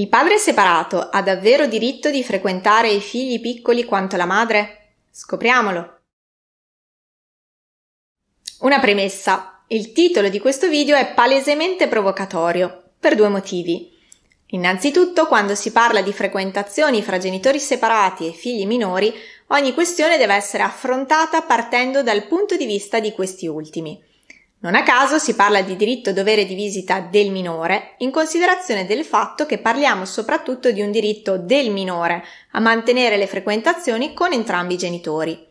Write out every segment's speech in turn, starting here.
Il padre separato ha davvero diritto di frequentare i figli piccoli quanto la madre? Scopriamolo. Una premessa. Il titolo di questo video è palesemente provocatorio, per due motivi. Innanzitutto, quando si parla di frequentazioni fra genitori separati e figli minori, ogni questione deve essere affrontata partendo dal punto di vista di questi ultimi. Non a caso si parla di diritto-dovere di visita del minore, in considerazione del fatto che parliamo soprattutto di un diritto del minore a mantenere le frequentazioni con entrambi i genitori.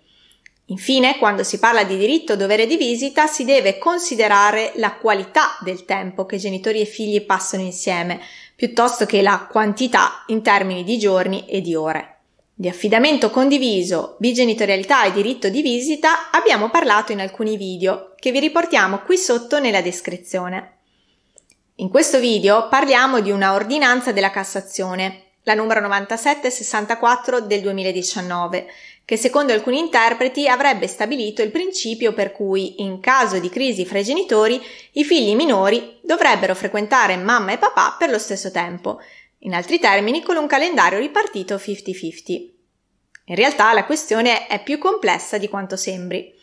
Infine, quando si parla di diritto-dovere di visita, si deve considerare la qualità del tempo che genitori e figli passano insieme, piuttosto che la quantità in termini di giorni e di ore. Di affidamento condiviso, bigenitorialità e diritto di visita abbiamo parlato in alcuni video che vi riportiamo qui sotto nella descrizione. In questo video parliamo di una ordinanza della Cassazione, la numero 9764 del 2019, che secondo alcuni interpreti avrebbe stabilito il principio per cui, in caso di crisi fra i genitori, i figli minori dovrebbero frequentare mamma e papà per lo stesso tempo, in altri termini con un calendario ripartito 50-50. In realtà la questione è più complessa di quanto sembri.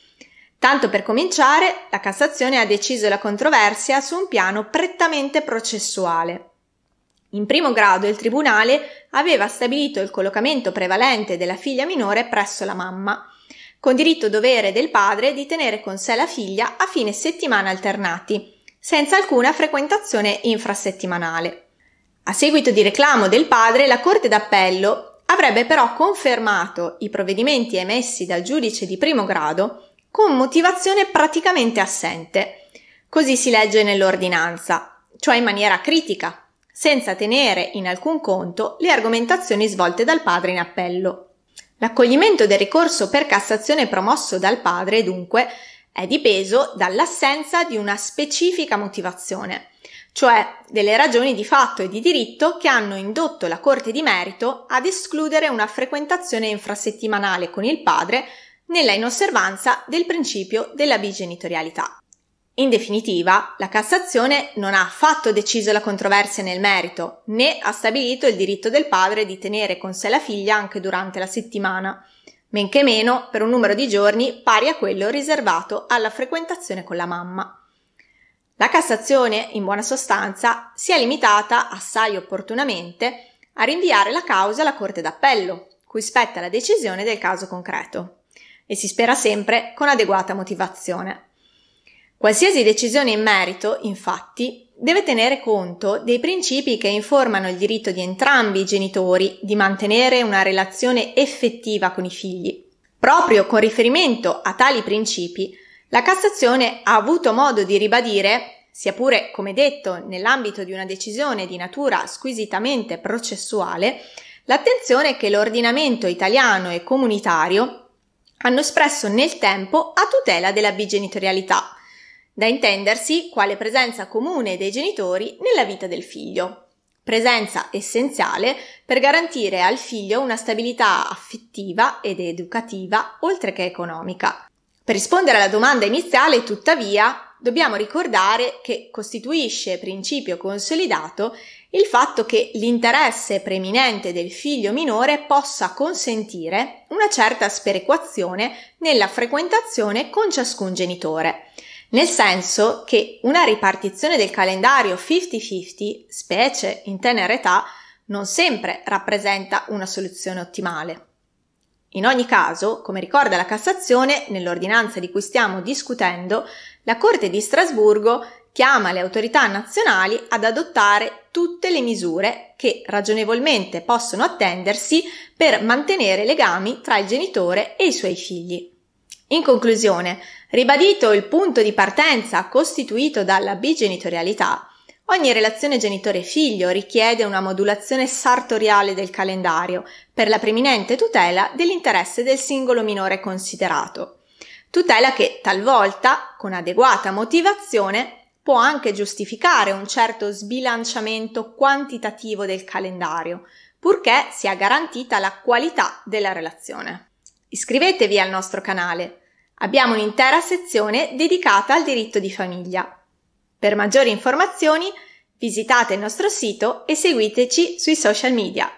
Tanto per cominciare, la Cassazione ha deciso la controversia su un piano prettamente processuale. In primo grado il tribunale aveva stabilito il collocamento prevalente della figlia minore presso la mamma, con diritto dovere del padre di tenere con sé la figlia a fine settimana alternati, senza alcuna frequentazione infrasettimanale. A seguito di reclamo del padre, la Corte d'Appello, avrebbe però confermato i provvedimenti emessi dal giudice di primo grado con motivazione praticamente assente. Così si legge nell'ordinanza, cioè in maniera critica, senza tenere in alcun conto le argomentazioni svolte dal padre in appello. L'accoglimento del ricorso per Cassazione promosso dal padre, dunque, è dipeso dall'assenza di una specifica motivazione cioè delle ragioni di fatto e di diritto che hanno indotto la Corte di Merito ad escludere una frequentazione infrasettimanale con il padre nella inosservanza del principio della bigenitorialità. In definitiva, la Cassazione non ha affatto deciso la controversia nel merito, né ha stabilito il diritto del padre di tenere con sé la figlia anche durante la settimana, men che meno per un numero di giorni pari a quello riservato alla frequentazione con la mamma. La Cassazione, in buona sostanza, si è limitata, assai opportunamente, a rinviare la causa alla Corte d'Appello, cui spetta la decisione del caso concreto, e si spera sempre con adeguata motivazione. Qualsiasi decisione in merito, infatti, deve tenere conto dei principi che informano il diritto di entrambi i genitori di mantenere una relazione effettiva con i figli. Proprio con riferimento a tali principi, la Cassazione ha avuto modo di ribadire, sia pure come detto nell'ambito di una decisione di natura squisitamente processuale, l'attenzione che l'ordinamento italiano e comunitario hanno espresso nel tempo a tutela della bigenitorialità, da intendersi quale presenza comune dei genitori nella vita del figlio presenza essenziale per garantire al figlio una stabilità affettiva ed educativa oltre che economica. Per rispondere alla domanda iniziale, tuttavia, dobbiamo ricordare che costituisce principio consolidato il fatto che l'interesse preminente del figlio minore possa consentire una certa sperequazione nella frequentazione con ciascun genitore. Nel senso che una ripartizione del calendario 50-50, specie in tenera età, non sempre rappresenta una soluzione ottimale. In ogni caso, come ricorda la Cassazione, nell'ordinanza di cui stiamo discutendo, la Corte di Strasburgo chiama le autorità nazionali ad adottare tutte le misure che ragionevolmente possono attendersi per mantenere legami tra il genitore e i suoi figli. In conclusione, ribadito il punto di partenza costituito dalla bigenitorialità, Ogni relazione genitore-figlio richiede una modulazione sartoriale del calendario per la preminente tutela dell'interesse del singolo minore considerato. Tutela che talvolta, con adeguata motivazione, può anche giustificare un certo sbilanciamento quantitativo del calendario, purché sia garantita la qualità della relazione. Iscrivetevi al nostro canale. Abbiamo un'intera sezione dedicata al diritto di famiglia. Per maggiori informazioni visitate il nostro sito e seguiteci sui social media.